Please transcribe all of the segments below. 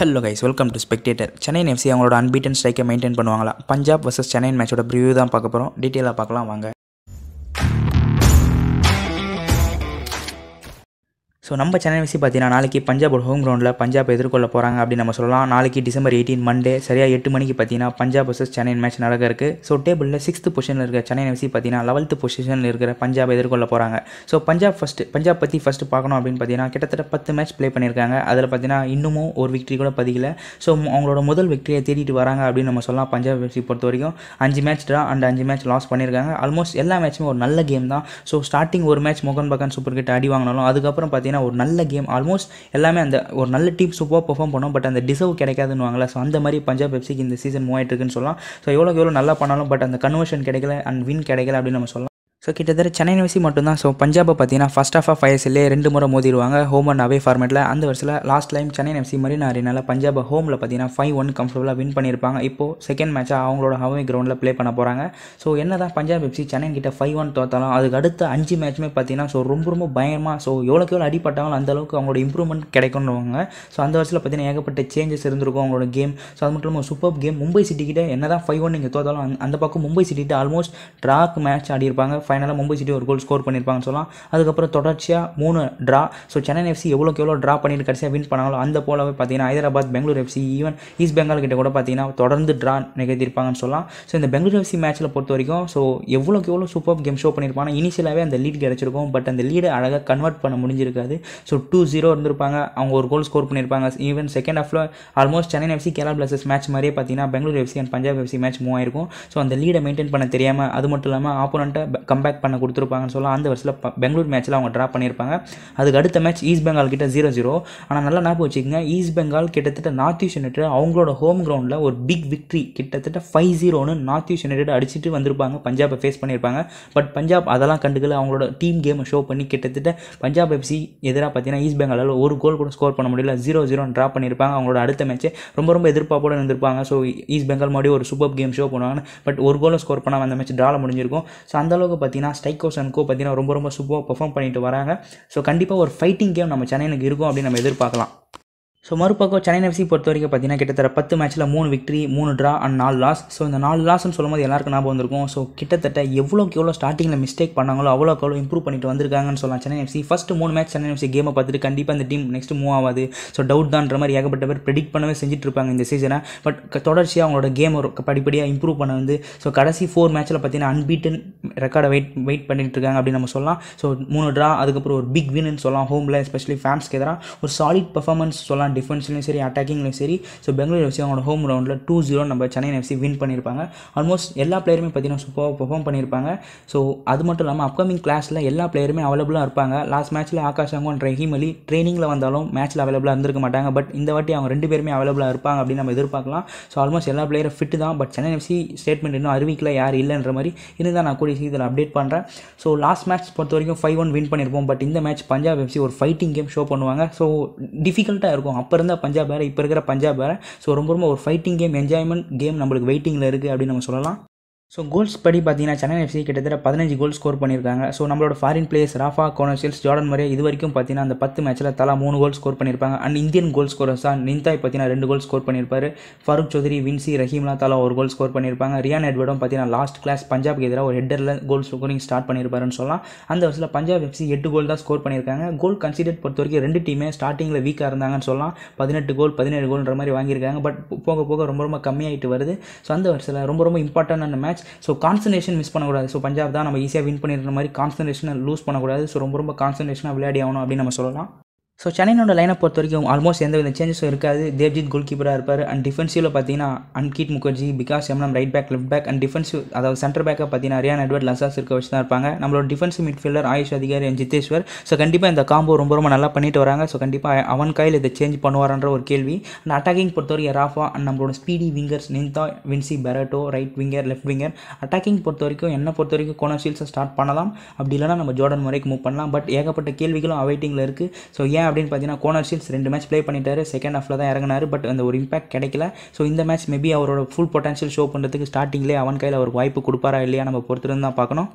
hello guys welcome to spectator Chennai FC அவங்களோட unbeaten ஸ்ட்ரைக்கை maintain பண்ணுவாங்களா பஞ்சாப் வர்சஸ் சென்னை மேட்சோட ப்ரிவியூ தான் பார்க்க போகிறோம் டீட்டெயிலாக பார்க்கலாம் வாங்க ஸோ நம்ம சென்னை விஷயம் பார்த்தீங்கன்னா நாளைக்கு பஞ்சாப் ஹோம் கிரௌண்டில் பஞ்சாப் எதிர்கொள்ள போகிறாங்க அப்படின்னு நம்ம சொல்லலாம் நாளைக்கு டிசம்பர் எயிட்டீன் மண்டே சரியாக எட்டு மணிக்கு பார்த்தீங்கன்னா பஞ்சாப் வர்சஸ் சென்னை மேட்ச் நடக்க இருக்குது ஸோ டேபிளில் சிக்ஸ்த் பொசிஷனில் இருக்கிற சென்னை விசி பார்த்தீங்கன்னா லெவல்த்து பொசிஷனில் இருக்கிற பஞ்சாப் எதிர்கொள்ள போகிறாங்க ஸோ பஞ்சாப் ஃபஸ்ட்டு பஞ்சாப் பற்றி ஃபஸ்ட்டு பார்க்கணும் அப்படின்னு பார்த்தீங்கன்னா கிட்டத்தட்ட பத்து மேட்ச் ப்ளே பண்ணியிருக்காங்க அதில் பார்த்தீங்கன்னா இன்னமும் ஒரு விக்ட்ரி கூட பதிக்கல ஸோ அவங்களோட முதல் விக்டரியை தேடிட்டு வராங்க அப்படின்னு நம்ம சொல்லலாம் பஞ்சாப் எஃப்சி பொறுத்த வரைக்கும் அஞ்சு மேட்ச் டா அண்ட் அஞ்சு மேட்ச் லாஸ் பண்ணியிருக்காங்க ஆல்மோஸ்ட் எல்லா மேட்சுமே ஒரு நல்ல கேம் தான் ஸோ ஸ்டார்டிங் ஒரு மேட்ச் மோகன் பகான் சூப்பர் கிட்ட அடி வாங்கினாலும் அதுக்கப்புறம் பார்த்தீங்கன்னா பார்த்தீங்கன்னா ஒரு நல்ல கேம் ஆல்மோஸ்ட் எல்லாமே அந்த ஒரு நல்ல டீம் சூப்பராக பர்ஃபார்ம் பண்ணோம் பட் அந்த டிசர்வ் கிடைக்காதுன்னு ஸோ அந்த மாதிரி பஞ்சாப் எஃப்சிக்கு இந்த சீசன் மூவாயிட்டு இருக்குன்னு சொல்லலாம் ஸோ எவ்வளோக்கு எவ்வளோ நல்லா பண்ணாலும் பட் அந்த கன்வர்ஷன் கிடைக்கல அண்ட் வின் கிடைக்கல அப்படின்னு நம்ம சொல்லலாம் ஸோ கிட்டத்தட்ட சென்னை நிவசி மட்டும்தான் ஸோ பஞ்சாபை பார்த்தீங்கன்னா ஃபஸ்ட் ஆஃப் ஆஃப் ஃபயர்ஸ்லேயே ரெண்டு முறை மோதிடுவாங்க ஹோம் அண்ட் அவே ஃபார்மேட்டில் அந்த வருஷத்தில் லாஸ்ட் டைம் சென்னை நிவசி மரீனா அரினால பஞ்சாபை ஹோமில் பார்த்தீங்கன்னா ஃபைவ் ஒன் கம்ஃபர்டபுளாக வின் பண்ணியிருப்பாங்க இப்போது செகண்ட் மேட்சாக அவங்களோட ஹவே கிரௌண்டில் ப்ளே பண்ண போகிறாங்க ஸோ என்ன தான் பஞ்சாப் எஃப்சி சென்னை கிட்ட ஃபைவ் ஒன் தோத்தாலும் அதுக்கு அடுத்த அஞ்சு மேட்ச்சுமே பார்த்தீங்கன்னா ஸோ ரொம்ப ரொம்ப பயமாக ஸோ எவ்வளோக்கு எவ்வளோ அடிப்பட்டாங்களோ அந்தளவுக்கு அவங்களோட இம்ப்ரூவ்மெண்ட் கிடைக்கணுவாங்க ஸோ அந்த வருஷத்தில் பார்த்தீங்கன்னா ஏகப்பட்ட சேஞ்சஸ் இருந்திருக்கும் அவங்களோட கேம் ஸோ அது மட்டும் இல்லாமல் சூப்பர் கேம் மும்பை சிட்டி கிட்ட என்ன தான் ஃபைவ் ஒன் நீங்கள் தோத்தாலும் அந்த பக்கம் Mumbai city almost draw match ஆடியிருப்பாங்க ஃபைனலாக மும்பை சிட்டி ஒரு கோல் ஸ்கோர் பண்ணியிருப்பாங்கன்னு சொல்லலாம் அதுக்கப்புறம் தொடர்ச்சியாக மூணு ட்ரா ஸோ சென்னை எஃப்சி எவ்வளோக்கு எவ்வளோ ட்ரா பண்ணிட்டு கடைசியாக வின் பண்ணாங்களோ அந்த போலவே பார்த்தீங்கன்னா Hyderabad Bangalore FC even east Bengal கிட்ட கூட பார்த்தீங்கன்னா தொடர்ந்து ட்ரா நிகழ்த்திருப்பாங்கன்னு சொல்லலாம் ஸோ இந்த பெங்களூர் எஃப்சி மேட்ச்சில் பொறுத்த வரைக்கும் ஸோ எவ்வளோக்கு எவ்வளோ சூப்பர் கேம் ஷோ பண்ணியிருப்பாங்க இனிஷியலாகவே அந்த லீட் கிடச்சிருக்கும் பட் அந்த லீடை அழகாக கன்வெர்ட் பண்ண முடிஞ்சிருக்காது ஸோ டூ ஜீரோ இருந்திருப்பாங்க அவங்க ஒரு கோல் ஸ்கோர் பண்ணியிருப்பாங்க ஈவன் செகண்ட் ஆஃப்ல almost Chennai FC Kerala blasters match மாதிரியே பார்த்தீங்கன்னா Bangalore FC and Punjab FC match மூவாயிருக்கும் ஸோ அந்த லீடை மெயின்டைன் பண்ண தெரியாமல் அது மட்டும் இல்லாமல் ஆப்போனண்ட்டை கம்பேக் பண்ண கொடுத்துருப்பாங்கன்னு சொல்லலாம் அந்த வருஷத்தில் பெங்களூர் மேட்ச்சில் அவங்க ட்ரா பண்ணியிருப்பாங்க அதுக்கு அடுத்த மேட்ச் ஈஸ்ட் பெங்கால் கிட்ட ஜீரோ ஜீரோ ஆனால் நல்லா ஞாபகம் வச்சுக்கோங்க ஈஸ்ட் பெங்கால் கிட்டத்தட்ட நார்த் ஈஸ்ட் யுனைடெட் அவங்களோட ஹோம் கிரவுண்டில் ஒரு பிக் விக்ட்ரி கிட்டத்தட்ட ஃபைவ் ஜீரோன்னு நார்த் ஈஸ்ட் யுனைடெட் அடிச்சுட்டு வந்திருப்பாங்க பஞ்சாபை ஃபேஸ் பண்ணியிருப்பாங்க பட் பஞ்சாப் அதெல்லாம் கண்டுக்கல அவங்களோட டீம் கேமை ஷோ பண்ணி கிட்டத்தட்ட பஞ்சாப் எஃப்சி எதிராக பார்த்தீங்கன்னா ஈஸ்ட் பெங்காலில் ஒரு கோல் கூட ஸ்கோர் பண்ண முடியல ஜீரோ ஜீரோன்னு ட்ரா பண்ணியிருப்பாங்க அவங்களோட அடுத்த மேட்சே ரொம்ப ரொம்ப எதிர்பார்ப்போடு இருந்திருப்பாங்க ஸோ ஈஸ்ட் பெங்கால் மாதிரி ஒரு சூப்பர் கேம் ஷோ பண்ணுவாங்க பட் ஒரு கோலை ஸ்கோர் பண்ணால் அந்த மேட்ச் ட்ரால முடிஞ்சிருக்கும் ஸோ அந்தளவுக்கு பார்த்தீங்கன்னா ஸ்டைக்கோ சன்கோ பார்த்தீங்கன்னா ரொம்ப ரொம்ப சூப்பராக பெர்ஃபார்ம் பண்ணிட்டு வராங்க ஸோ கண்டிப்பாக ஒரு ஃபைட்டிங் கேம் நம்ம சென்னைக்கு இருக்கும் அப்படின்னு நம்ம எதிர்பார்க்கலாம் ஸோ மறுபக்கம் சென்னை எஃப்சி பொறுத்த வரைக்கும் பார்த்தீங்கன்னா கிட்டத்தட்ட பத்து மேட்ச்சில் மூணு விக்ட்ரி மூணு ட்ரா அண்ட் நாலு லாஸ் ஸோ இந்த நாலு லாஸ்ன்னு சொல்லும்போது எல்லாருக்கும் ஞாபகம் வந்திருக்கும் ஸோ கிட்டத்தட்ட எவ்வளோக்கு எவ்வளோ ஸ்டார்டிங்கில் மிஸ்டேக் பண்ணாங்களோ அவ்வளோக்கு அவ்வளோ இம்ப்ரூவ் பண்ணிட்டு வந்திருக்காங்கன்னு சொல்லலாம் சென்னை எஃப்சி ஃபஸ்ட்டு மூணு மேட்ச் சென்னை எஃப்சி கேமை பார்த்துட்டு கண்டிப்பாக இந்த டீம் நெக்ஸ்ட் மூவ் ஆகாது ஸோ டவுட் தான்ற மாதிரி ஏகப்பட்ட பேர் ப்ரெடிக்ட் பண்ணவே செஞ்சுட்டு இருப்பாங்க இந்த சீசனை பட் தொடர்ச்சியாக அவங்களோட கேம் படிப்படியாக இம்ப்ரூவ் பண்ண வந்து ஸோ கடைசி ஃபோர் மேட்ச்சில் பார்த்தீங்கன்னா அன்பீட்டன் ரெக்கார்டை வெயிட் வெயிட் இருக்காங்க அப்படின்னு நம்ம சொல்லலாம் ஸோ மூணு ட்ரா அதுக்கப்புறம் ஒரு பிக் வின்னு சொல்லலாம் ஹோமில் எஸ்பெஷலி ஃபேன்ஸ்க்கு எதிராக ஒரு சாலிட் பர்ஃபார்மன்ஸ் சொல்லலாம் டிஃபென்ஸ்லையும் சரி அட்டாக்கிங்லையும் சரி ஸோ பெங்களூர் எஃப்சி அவங்களோட ஹோம் ரவுண்டில் டூ ஜீரோ நம்ம சென்னை எஃப்சி வின் பண்ணியிருப்பாங்க ஆல்மோஸ்ட் எல்லா பிளேயருமே பார்த்தீங்கன்னா சூப்பராக பர்ஃபார்ம் பண்ணியிருப்பாங்க ஸோ அது மட்டும் இல்லாமல் அப்கமிங் கிளாஸில் எல்லா பிளேயருமே அவைலபிளாக இருப்பாங்க லாஸ்ட் மேட்ச்சில் ஆகாஷ் அங்கோன் ரஹீம் அலி ட்ரைனிங்கில் வந்தாலும் மேட்ச்சில் அவைலபிளாக இருந்திருக்க மாட்டாங்க பட் இந்த வாட்டி அவங்க ரெண்டு பேருமே அவைலபிளாக இருப்பாங்க அப்படின்னு நம்ம எதிர்பார்க்கலாம் ஸோ ஆல்மோஸ்ட் எல்லா பிளேயரும் ஃபிட்டு தான் பட் சென்னை எஃப்சி ஸ்டேட்மெண்ட் இன்னும் அறிவிக்கல யார் இல்லைன்ற மாதிரி இருந்தால் நான் கூடிய இதில் அப்டேட் பண்ணுறேன் ஸோ லாஸ்ட் மேட்ச் பொறுத்த வரைக்கும் ஃபைவ் ஒன் வின் பண்ணியிருப்போம் பட் இந்த மேட்ச் பஞ்சாப் எஃப்சி ஒரு ஃபைட்டிங் கேம் ஷோ பண்ணுவாங்க ஸோ டிஃபிகல்ட்டாக இருக்கும் அப்போ இருந்த பஞ்சாப் வேறு இப்போ இருக்கிற பஞ்சாப் வேறு ஸோ ரொம்ப ரொம்ப ஒரு ஃபைட்டிங் கேம் என்ஜாய்மெண்ட் கேம் நம்மளுக்கு வெயிட்டிங்கில் இருக்குது அப்படின்னு நம்ம சொல்லலாம் ஸோ கோல்ஸ் படி பார்த்தீங்கன்னா சென்னை எஃப்சி கிட்டத்தட்ட பதினஞ்சு கோல் ஸ்கோர் பண்ணியிருக்காங்க ஸோ நம்மளோட ஃபாரின் பிளேயர்ஸ் ராஃபா கோனோசியல்ஸ் ஜார்டன் மரியா இது வரைக்கும் பார்த்தீங்கன்னா அந்த பத்து மேட்ச்சில் தலா மூணு கோல் ஸ்கோர் பண்ணியிருப்பாங்க அண்ட் இந்தியன் கோல் தான் நிந்தாய் பார்த்தீங்கன்னா ரெண்டு கோல் ஸ்கோர் பண்ணியிருப்பாரு ஃபருக் சௌத்ரி வின்சி ரஹீம்லாம் தலா ஒரு கோல் ஸ்கோர் பண்ணியிருப்பாங்க ரியான் எட்வர்டும் பார்த்தீங்கன்னா லாஸ்ட் கிளாஸ் பஞ்சாப்க்கு எதிராக ஒரு ஹெட்டரில் கோல் ஸ்கோரிங் ஸ்டார்ட் பண்ணியிருப்பாருன்னு சொல்லலாம் அந்த வருஷத்தில் பஞ்சாப் எஃப்சி எட்டு கோல் தான் ஸ்கோர் பண்ணியிருக்காங்க கோல் கன்சிடர் பொறுத்த வரைக்கும் ரெண்டு டீமே ஸ்டார்டிங்கில் வீக்காக இருந்தாங்கன்னு சொல்லலாம் பதினெட்டு கோல் பதினேழு கோல்ன்ற மாதிரி வாங்கியிருக்காங்க பட் போக போக ரொம்ப ரொம்ப கம்மியாகிட்டு வருது ஸோ அந்த வருஷத்தில் ரொம்ப ரொம்ப இம்பார்ட்டண்டான match match so concentration miss பண்ணக்கூடாது ஸோ பஞ்சாப் தான் நம்ம ஈஸியாக வின் பண்ணிடுற மாதிரி கான்சன்ட்ரேஷனை லூஸ் பண்ணக்கூடாது ஸோ ரொம்ப ரொம்ப கான்சன்ட்ரேஷனாக விளையாடி ஆகணும் அப்படின்னு நம்ம சொல்லலாம் ஸோ சென்னையினோட லைனை பொறுத்த வரைக்கும் ஆல்மோஸ்ட் எந்த வித சேஞ்சஸும் இருக்காது தேவ்ஜித் கோல் கீப்பராக இருப்பார் அண்ட் டிஃபென்சிவில் பார்த்தீங்கன்னா அன்கீட் முகர்ஜி பிகாஸ் எம்னம் right back left back and defensive அதாவது சென்டர் பேக்காக பார்த்தீங்கன்னா ரியான் எட்வர்ட் லசாஸ் இருக்க வச்சு தான் இருப்பாங்க நம்மளோட டிஃபென்சிவ் மிட்ஃபீல்டர் ஆயுஷ் அதிகாரி அண்ட் ஜித்தேஸ்வர் ஸோ கண்டிப்பாக இந்த காம்போ ரொம்ப ரொம்ப நல்லா பண்ணிட்டு வராங்க ஸோ கண்டிப்பாக அவன் கையில் இதை சேஞ்ச் பண்ணுவார்ன்ற ஒரு கேள்வி அண்ட் அட்டாக்கிங் பொறுத்த வரைக்கும் ராஃபா அண்ட் நம்மளோட speedy wingers Ninthoi Vincy Barretto right winger left winger attacking பொறுத்த வரைக்கும் என்னை பொறுத்த வரைக்கும் கோனோசீல்ஸை ஸ்டார்ட் பண்ணலாம் அப்படி இல்லைனா நம்ம ஜோர்டன் முறைக்கு மூவ் பண்ணலாம் பட் ஏகப்பட்ட கேள்விகளும் அவைட்டிங்கில் இருக்குது ஸோ ஏன் அப்படின்னு பார்த்தீங்கன்னா கோனர் ரெண்டு மேட்ச் ப்ளே பண்ணிட்டாரு செகண்ட் ஹாஃபில் தான் இறங்கினார் பட் அந்த ஒரு இம்பாக்ட் கிடைக்கல ஸோ இந்த மேட்ச் மேபி அவரோட ஃபுல் பொட்டன்ஷியல் ஷோ பண்ணுறதுக்கு ஸ்டார்டிங்லேயே அவன் கையில் அவர் வாய்ப்பு கொடுப்பாரா இல்லையா நம்ம பொறுத்திருந்து தான் பார்க்கணும்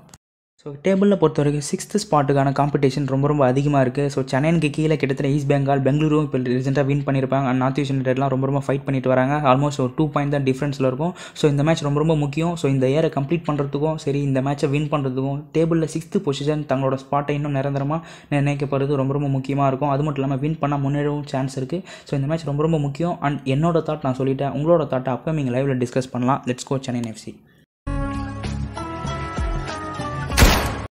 ஸோ டேபிளில் பொறுத்த வரைக்கும் சிக்ஸ்த்து ஸ்பாட்டுக்கான காம்படிஷன் ரொம்ப ரொம்ப அதிகமாக இருக்குது ஸோ சென்னைக்கு கீழே கிட்டத்தட்ட ஈஸ்ட் பெங்கால் பெங்களூரும் இப்போ ரீசெண்டாக வின் பண்ணியிருப்பாங்க அண்ட் நார்த் ஈஸ்ட் யுனைடெட்லாம் ரொம்ப ரொம்ப ஃபைட் பண்ணிட்டு வராங்க ஆல்மோஸ்ட் ஒரு டூ பாயிண்ட் தான் டிஃப்ரென்ஸில் இருக்கும் ஸோ இந்த மேட்ச் ரொம்ப ரொம்ப முக்கியம் ஸோ இந்த இயரை கம்ப்ளீட் பண்ணுறதுக்கும் சரி இந்த மேட்ச்சை வின் பண்ணுறதுக்கும் டேபிளில் சிக்ஸ்த்து பொசிஷன் தங்களோட ஸ்பாட்டை இன்னும் நிரந்தரமாக நினைக்கப்படுறது ரொம்ப ரொம்ப முக்கியமாக இருக்கும் அது மட்டும் இல்லாமல் வின் பண்ணால் முன்னேறவும் சான்ஸ் இருக்குது ஸோ இந்த மேட்ச் ரொம்ப ரொம்ப முக்கியம் அண்ட் என்னோட தாட் நான் சொல்லிட்டேன் உங்களோட தாட்டை அப்போ நீங்கள் லைவில் டிஸ்கஸ் பண்ணலாம் லெட்ஸ் கோ சென்னை எஃப்சி